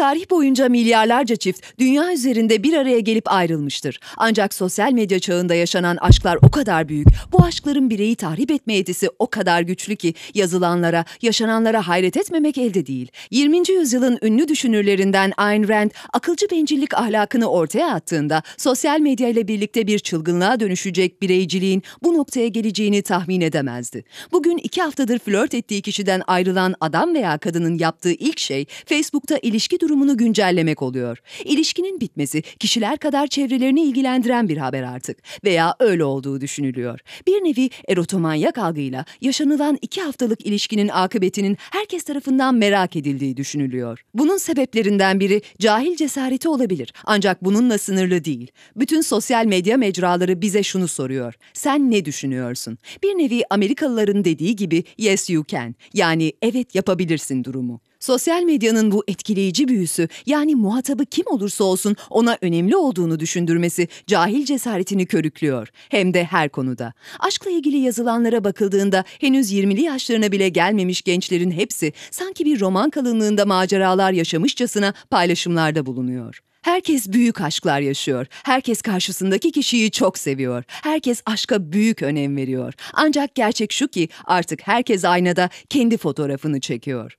Tarih boyunca milyarlarca çift dünya üzerinde bir araya gelip ayrılmıştır. Ancak sosyal medya çağında yaşanan aşklar o kadar büyük, bu aşkların bireyi tahrip etme yetisi o kadar güçlü ki yazılanlara, yaşananlara hayret etmemek elde değil. 20. yüzyılın ünlü düşünürlerinden Ayn Rand, akılcı bencillik ahlakını ortaya attığında sosyal medya ile birlikte bir çılgınlığa dönüşecek bireyciliğin bu noktaya geleceğini tahmin edemezdi. Bugün iki haftadır flört ettiği kişiden ayrılan adam veya kadının yaptığı ilk şey Facebook'ta ilişki durumu durumunu güncellemek oluyor. İlişkinin bitmesi kişiler kadar çevrelerini ilgilendiren bir haber artık veya öyle olduğu düşünülüyor. Bir nevi erotomanyak algıyla yaşanılan iki haftalık ilişkinin akıbetinin herkes tarafından merak edildiği düşünülüyor. Bunun sebeplerinden biri cahil cesareti olabilir ancak bununla sınırlı değil. Bütün sosyal medya mecraları bize şunu soruyor. Sen ne düşünüyorsun? Bir nevi Amerikalıların dediği gibi yes you can yani evet yapabilirsin durumu. Sosyal medyanın bu etkileyici büyüsü yani muhatabı kim olursa olsun ona önemli olduğunu düşündürmesi cahil cesaretini körüklüyor. Hem de her konuda. Aşkla ilgili yazılanlara bakıldığında henüz 20'li yaşlarına bile gelmemiş gençlerin hepsi sanki bir roman kalınlığında maceralar yaşamışçasına paylaşımlarda bulunuyor. Herkes büyük aşklar yaşıyor. Herkes karşısındaki kişiyi çok seviyor. Herkes aşka büyük önem veriyor. Ancak gerçek şu ki artık herkes aynada kendi fotoğrafını çekiyor.